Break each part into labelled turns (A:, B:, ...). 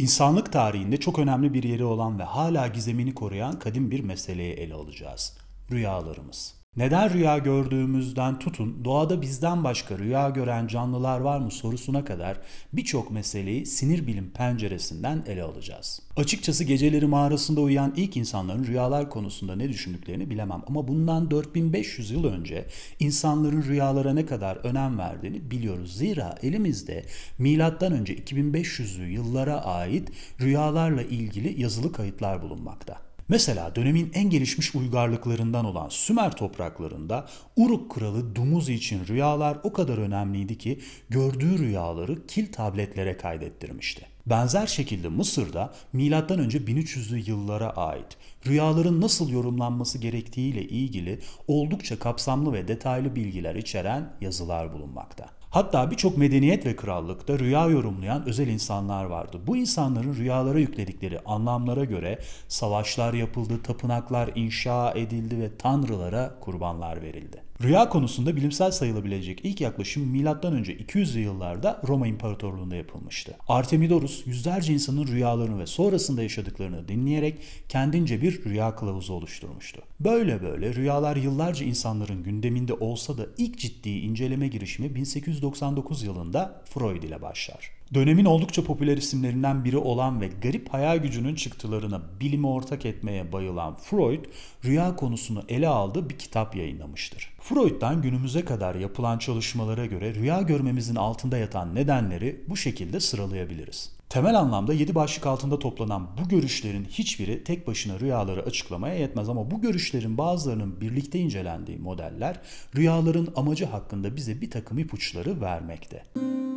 A: İnsanlık tarihinde çok önemli bir yeri olan ve hala gizemini koruyan kadim bir meseleye ele alacağız. Rüyalarımız. Neden rüya gördüğümüzden tutun, doğada bizden başka rüya gören canlılar var mı sorusuna kadar birçok meseleyi sinir bilim penceresinden ele alacağız. Açıkçası geceleri mağarasında uyuyan ilk insanların rüyalar konusunda ne düşündüklerini bilemem ama bundan 4500 yıl önce insanların rüyalara ne kadar önem verdiğini biliyoruz. Zira elimizde milattan önce 2500'lü yıllara ait rüyalarla ilgili yazılı kayıtlar bulunmakta. Mesela dönemin en gelişmiş uygarlıklarından olan Sümer topraklarında Uruk kralı Dumuzi için rüyalar o kadar önemliydi ki gördüğü rüyaları kil tabletlere kaydettirmişti. Benzer şekilde Mısır'da M.Ö. 1300'lü yıllara ait rüyaların nasıl yorumlanması gerektiğiyle ilgili oldukça kapsamlı ve detaylı bilgiler içeren yazılar bulunmakta. Hatta birçok medeniyet ve krallıkta rüya yorumlayan özel insanlar vardı. Bu insanların rüyalara yükledikleri anlamlara göre savaşlar yapıldı, tapınaklar inşa edildi ve tanrılara kurbanlar verildi. Rüya konusunda bilimsel sayılabilecek ilk yaklaşım MÖ önce 200 yıllarda Roma İmparatorluğu'nda yapılmıştı. Artemidorus yüzlerce insanın rüyalarını ve sonrasında yaşadıklarını dinleyerek kendince bir rüya kılavuzu oluşturmuştu. Böyle böyle rüyalar yıllarca insanların gündeminde olsa da ilk ciddi inceleme girişimi 1899 yılında Freud ile başlar. Dönemin oldukça popüler isimlerinden biri olan ve garip hayal gücünün çıktılarına bilimi ortak etmeye bayılan Freud, rüya konusunu ele aldığı bir kitap yayınlamıştır. Freud'dan günümüze kadar yapılan çalışmalara göre rüya görmemizin altında yatan nedenleri bu şekilde sıralayabiliriz. Temel anlamda 7 başlık altında toplanan bu görüşlerin hiçbiri tek başına rüyaları açıklamaya yetmez ama bu görüşlerin bazılarının birlikte incelendiği modeller rüyaların amacı hakkında bize bir takım ipuçları vermekte. Müzik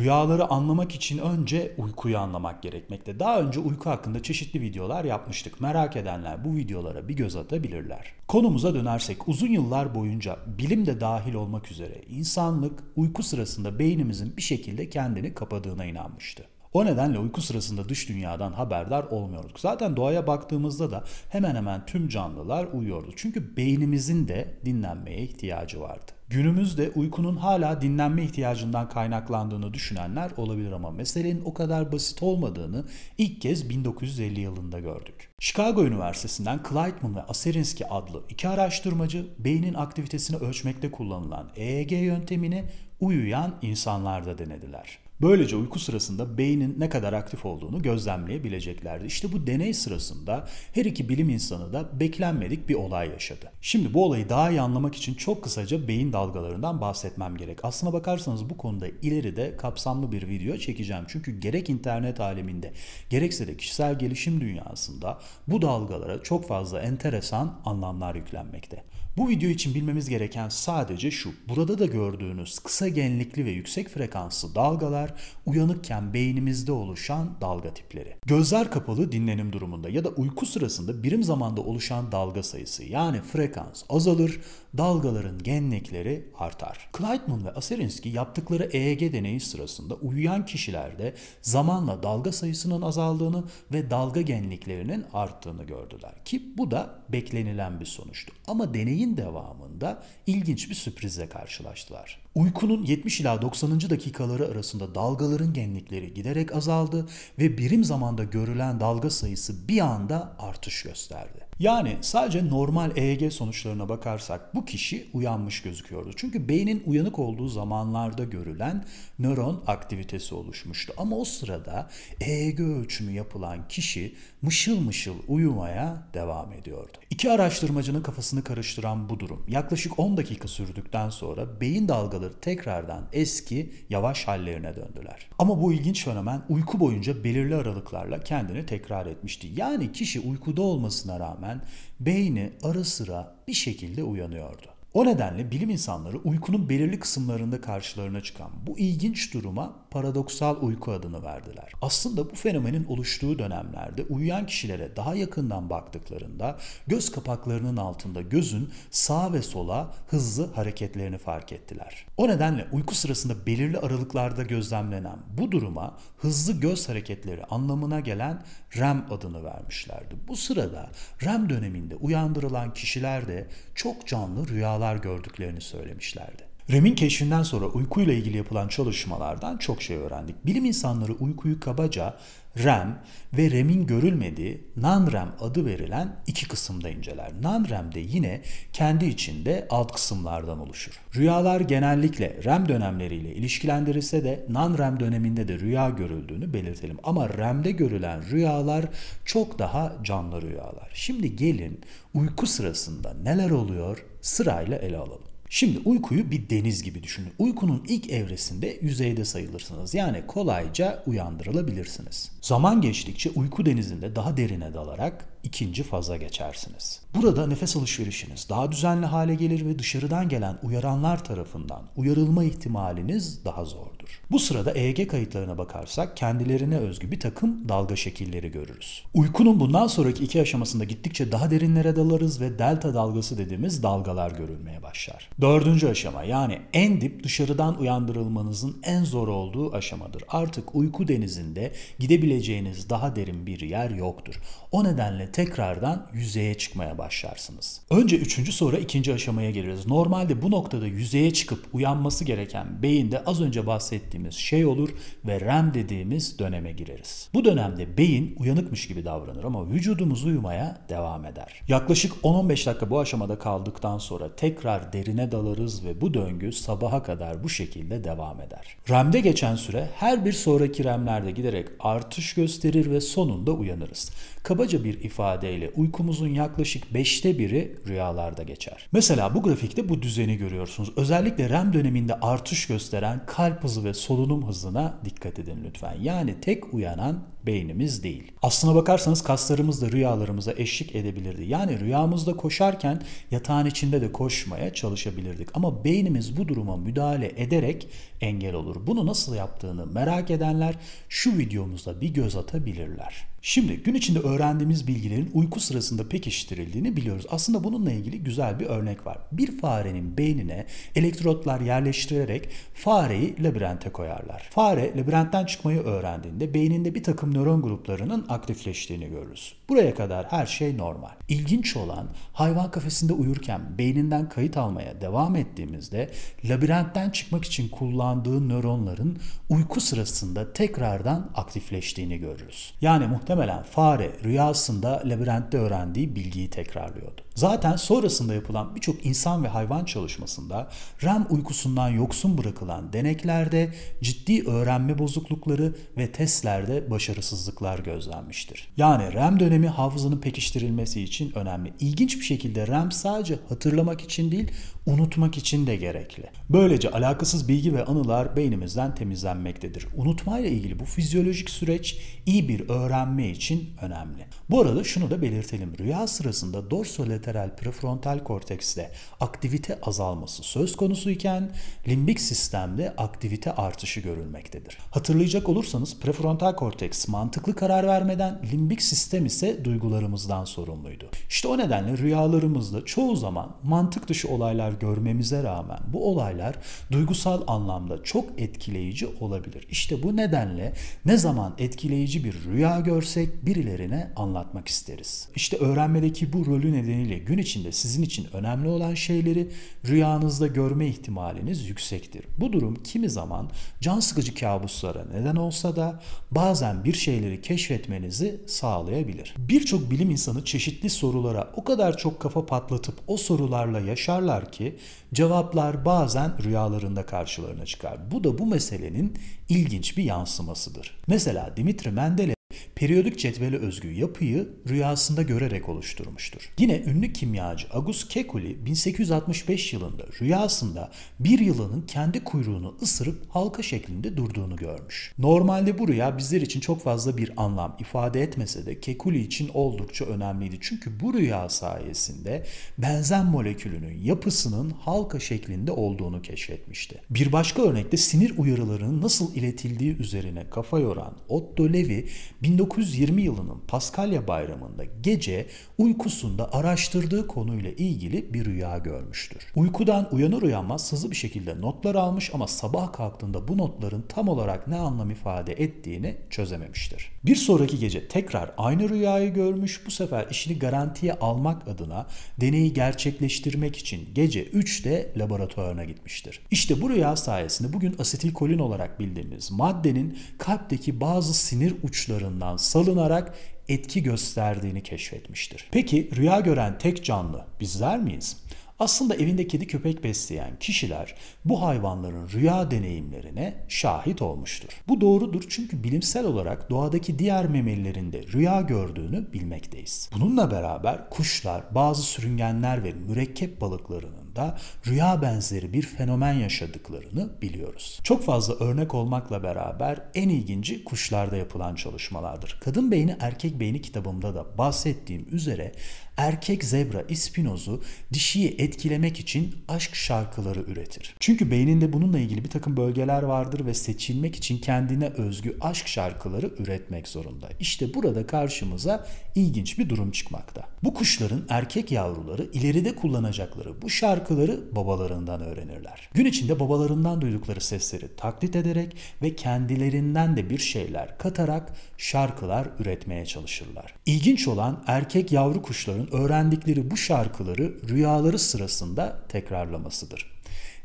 A: Rüyaları anlamak için önce uykuyu anlamak gerekmekte. Daha önce uyku hakkında çeşitli videolar yapmıştık. Merak edenler bu videolara bir göz atabilirler. Konumuza dönersek uzun yıllar boyunca bilim de dahil olmak üzere insanlık uyku sırasında beynimizin bir şekilde kendini kapadığına inanmıştı. O nedenle uyku sırasında dış dünyadan haberdar olmuyorduk. Zaten doğaya baktığımızda da hemen hemen tüm canlılar uyuyordu. Çünkü beynimizin de dinlenmeye ihtiyacı vardı. Günümüzde uykunun hala dinlenme ihtiyacından kaynaklandığını düşünenler olabilir ama meselenin o kadar basit olmadığını ilk kez 1950 yılında gördük. Chicago Üniversitesi'nden Kleitman ve Aserinski adlı iki araştırmacı beynin aktivitesini ölçmekte kullanılan EEG yöntemini uyuyan insanlarda denediler. Böylece uyku sırasında beynin ne kadar aktif olduğunu gözlemleyebileceklerdi. İşte bu deney sırasında her iki bilim insanı da beklenmedik bir olay yaşadı. Şimdi bu olayı daha iyi anlamak için çok kısaca beyin dalgalarından bahsetmem gerek. Aslına bakarsanız bu konuda ileride kapsamlı bir video çekeceğim. Çünkü gerek internet aleminde gerekse de kişisel gelişim dünyasında bu dalgalara çok fazla enteresan anlamlar yüklenmekte. Bu video için bilmemiz gereken sadece şu. Burada da gördüğünüz kısa genlikli ve yüksek frekanslı dalgalar tipler uyanıkken beynimizde oluşan dalga tipleri. Gözler kapalı dinlenim durumunda ya da uyku sırasında birim zamanda oluşan dalga sayısı yani frekans azalır, dalgaların genlikleri artar. Kleitman ve Aserinski yaptıkları EEG deneyi sırasında uyuyan kişilerde zamanla dalga sayısının azaldığını ve dalga genliklerinin arttığını gördüler ki bu da beklenilen bir sonuçtu. Ama deneyin devamında ilginç bir sürprizle karşılaştılar. Uykunun 70 ila 90. dakikaları arasında dalgaların genlikleri giderek azaldı ve birim zamanda görülen dalga sayısı bir anda artış gösterdi. Yani sadece normal EEG sonuçlarına bakarsak bu kişi uyanmış gözüküyordu. Çünkü beynin uyanık olduğu zamanlarda görülen nöron aktivitesi oluşmuştu. Ama o sırada EEG ölçümü yapılan kişi mışıl mışıl uyumaya devam ediyordu. İki araştırmacının kafasını karıştıran bu durum yaklaşık 10 dakika sürdükten sonra beyin dalgaları dalgaları tekrardan eski yavaş hallerine döndüler. Ama bu ilginç fenomen uyku boyunca belirli aralıklarla kendini tekrar etmişti. Yani kişi uykuda olmasına rağmen beyni ara sıra bir şekilde uyanıyordu. O nedenle bilim insanları uykunun belirli kısımlarında karşılarına çıkan bu ilginç duruma paradoksal uyku adını verdiler. Aslında bu fenomenin oluştuğu dönemlerde uyuyan kişilere daha yakından baktıklarında göz kapaklarının altında gözün sağa ve sola hızlı hareketlerini fark ettiler. O nedenle uyku sırasında belirli aralıklarda gözlemlenen bu duruma hızlı göz hareketleri anlamına gelen REM adını vermişlerdi. Bu sırada REM döneminde uyandırılan kişiler de çok canlı rüyalar rüyalar gördüklerini söylemişlerdi. REM'in keşfinden sonra uykuyla ilgili yapılan çalışmalardan çok şey öğrendik. Bilim insanları uykuyu kabaca REM ve REM'in görülmediği non-REM adı verilen iki kısımda inceler. Non-REM de yine kendi içinde alt kısımlardan oluşur. Rüyalar genellikle REM dönemleriyle ilişkilendirilse de non-REM döneminde de rüya görüldüğünü belirtelim. Ama REM'de görülen rüyalar çok daha canlı rüyalar. Şimdi gelin uyku sırasında neler oluyor sırayla ele alalım. Şimdi uykuyu bir deniz gibi düşünün. Uykunun ilk evresinde yüzeyde sayılırsınız. Yani kolayca uyandırılabilirsiniz. Zaman geçtikçe uyku denizinde daha derine dalarak ikinci faza geçersiniz. Burada nefes alışverişiniz daha düzenli hale gelir ve dışarıdan gelen uyaranlar tarafından uyarılma ihtimaliniz daha zordur. Bu sırada EEG kayıtlarına bakarsak kendilerine özgü bir takım dalga şekilleri görürüz. Uykunun bundan sonraki iki aşamasında gittikçe daha derinlere dalarız ve delta dalgası dediğimiz dalgalar görülmeye başlar. Dördüncü aşama yani en dip dışarıdan uyandırılmanızın en zor olduğu aşamadır. Artık uyku denizinde gidebileceğiniz daha derin bir yer yoktur. O nedenle tekrardan yüzeye çıkmaya başlarsınız. Önce üçüncü sonra ikinci aşamaya geliriz. Normalde bu noktada yüzeye çıkıp uyanması gereken beyinde az önce bahsettiğimiz şey olur ve REM dediğimiz döneme gireriz. Bu dönemde beyin uyanıkmış gibi davranır ama vücudumuz uyumaya devam eder. Yaklaşık 10-15 dakika bu aşamada kaldıktan sonra tekrar derine dalarız ve bu döngü sabaha kadar bu şekilde devam eder. REM'de geçen süre her bir sonraki REM'lerde giderek artış gösterir ve sonunda uyanırız. Kabaca bir ifade ifadeyle uykumuzun yaklaşık 5'te biri rüyalarda geçer. Mesela bu grafikte bu düzeni görüyorsunuz. Özellikle REM döneminde artış gösteren kalp hızı ve solunum hızına dikkat edin lütfen. Yani tek uyanan beynimiz değil. Aslına bakarsanız kaslarımız da rüyalarımıza eşlik edebilirdi. Yani rüyamızda koşarken yatağın içinde de koşmaya çalışabilirdik. Ama beynimiz bu duruma müdahale ederek engel olur. Bunu nasıl yaptığını merak edenler şu videomuzda bir göz atabilirler. Şimdi gün içinde öğrendiğimiz bilgilerin uyku sırasında pekiştirildiğini biliyoruz. Aslında bununla ilgili güzel bir örnek var. Bir farenin beynine elektrotlar yerleştirerek fareyi labirente koyarlar. Fare labirentten çıkmayı öğrendiğinde beyninde bir takım takım nöron gruplarının aktifleştiğini görürüz. Buraya kadar her şey normal. İlginç olan hayvan kafesinde uyurken beyninden kayıt almaya devam ettiğimizde labirentten çıkmak için kullandığı nöronların uyku sırasında tekrardan aktifleştiğini görürüz. Yani muhtemelen fare rüyasında labirentte öğrendiği bilgiyi tekrarlıyordu. Zaten sonrasında yapılan birçok insan ve hayvan çalışmasında REM uykusundan yoksun bırakılan deneklerde ciddi öğrenme bozuklukları ve testlerde başarısızlıklar gözlenmiştir. Yani REM dönemi hafızanın pekiştirilmesi için önemli. İlginç bir şekilde REM sadece hatırlamak için değil, unutmak için de gerekli. Böylece alakasız bilgi ve anılar beynimizden temizlenmektedir. Unutmayla ilgili bu fizyolojik süreç iyi bir öğrenme için önemli. Bu arada şunu da belirtelim. Rüya sırasında dorsolateral lateral prefrontal kortekste aktivite azalması söz konusu iken limbik sistemde aktivite artışı görülmektedir. Hatırlayacak olursanız prefrontal korteks mantıklı karar vermeden limbik sistem ise duygularımızdan sorumluydu. İşte o nedenle rüyalarımızda çoğu zaman mantık dışı olaylar görmemize rağmen bu olaylar duygusal anlamda çok etkileyici olabilir. İşte bu nedenle ne zaman etkileyici bir rüya görsek birilerine anlatmak isteriz. İşte öğrenmedeki bu rolü nedeniyle gün içinde sizin için önemli olan şeyleri rüyanızda görme ihtimaliniz yüksektir. Bu durum kimi zaman can sıkıcı kabuslara neden olsa da bazen bir şeyleri keşfetmenizi sağlayabilir. Birçok bilim insanı çeşitli sorulara o kadar çok kafa patlatıp o sorularla yaşarlar ki cevaplar bazen rüyalarında karşılarına çıkar. Bu da bu meselenin ilginç bir yansımasıdır. Mesela Dimitri Mendeleev periyodik cetveli özgü yapıyı rüyasında görerek oluşturmuştur. Yine ünlü kimyacı Agus Kekuli 1865 yılında rüyasında bir yılanın kendi kuyruğunu ısırıp halka şeklinde durduğunu görmüş. Normalde bu rüya bizler için çok fazla bir anlam ifade etmese de Kekuli için oldukça önemliydi. Çünkü bu rüya sayesinde benzen molekülünün yapısının halka şeklinde olduğunu keşfetmişti. Bir başka örnekte sinir uyarılarının nasıl iletildiği üzerine kafa yoran Otto Levi 1920 yılının Paskalya Bayramı'nda gece uykusunda araştırdığı konuyla ilgili bir rüya görmüştür. Uykudan uyanır uyanmaz hızlı bir şekilde notlar almış ama sabah kalktığında bu notların tam olarak ne anlam ifade ettiğini çözememiştir. Bir sonraki gece tekrar aynı rüyayı görmüş bu sefer işini garantiye almak adına deneyi gerçekleştirmek için gece 3'te laboratuvarına gitmiştir. İşte bu rüya sayesinde bugün asetilkolin olarak bildiğimiz maddenin kalpteki bazı sinir uçlarını tarafından salınarak etki gösterdiğini keşfetmiştir. Peki rüya gören tek canlı bizler miyiz? Aslında evinde kedi köpek besleyen kişiler bu hayvanların rüya deneyimlerine şahit olmuştur. Bu doğrudur çünkü bilimsel olarak doğadaki diğer memelilerin de rüya gördüğünü bilmekteyiz. Bununla beraber kuşlar, bazı sürüngenler ve mürekkep balıklarını boyutlarında rüya benzeri bir fenomen yaşadıklarını biliyoruz. Çok fazla örnek olmakla beraber en ilginci kuşlarda yapılan çalışmalardır. Kadın beyni erkek beyni kitabımda da bahsettiğim üzere erkek zebra ispinozu dişiyi etkilemek için aşk şarkıları üretir. Çünkü beyninde bununla ilgili bir takım bölgeler vardır ve seçilmek için kendine özgü aşk şarkıları üretmek zorunda. İşte burada karşımıza ilginç bir durum çıkmakta. Bu kuşların erkek yavruları ileride kullanacakları bu şarkı şarkıları babalarından öğrenirler. Gün içinde babalarından duydukları sesleri taklit ederek ve kendilerinden de bir şeyler katarak şarkılar üretmeye çalışırlar. İlginç olan erkek yavru kuşların öğrendikleri bu şarkıları rüyaları sırasında tekrarlamasıdır.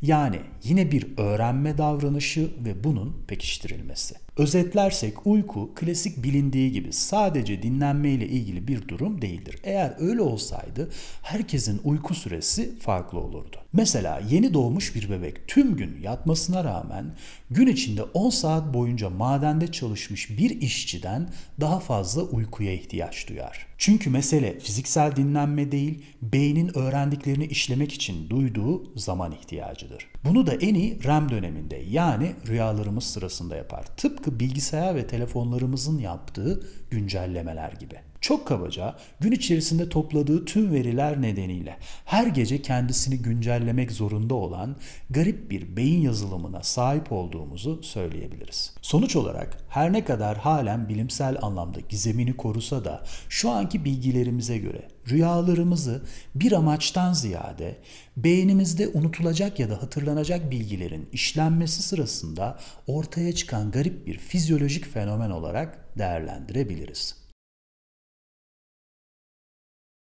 A: Yani yine bir öğrenme davranışı ve bunun pekiştirilmesi. Özetlersek uyku klasik bilindiği gibi sadece dinlenme ile ilgili bir durum değildir. Eğer öyle olsaydı herkesin uyku süresi farklı olurdu. Mesela yeni doğmuş bir bebek tüm gün yatmasına rağmen gün içinde 10 saat boyunca madende çalışmış bir işçiden daha fazla uykuya ihtiyaç duyar. Çünkü mesele fiziksel dinlenme değil, beynin öğrendiklerini işlemek için duyduğu zaman ihtiyacıdır. Bunu da en iyi REM döneminde yani rüyalarımız sırasında yapar. Tıpkı bilgisayar ve telefonlarımızın yaptığı güncellemeler gibi. Çok kabaca gün içerisinde topladığı tüm veriler nedeniyle her gece kendisini güncellemek zorunda olan garip bir beyin yazılımına sahip olduğumuzu söyleyebiliriz. Sonuç olarak her ne kadar halen bilimsel anlamda gizemini korusa da şu anki bilgilerimize göre rüyalarımızı bir amaçtan ziyade beynimizde unutulacak ya da hatırlanacak bilgilerin işlenmesi sırasında ortaya çıkan garip bir fizyolojik fenomen olarak değerlendirebiliriz.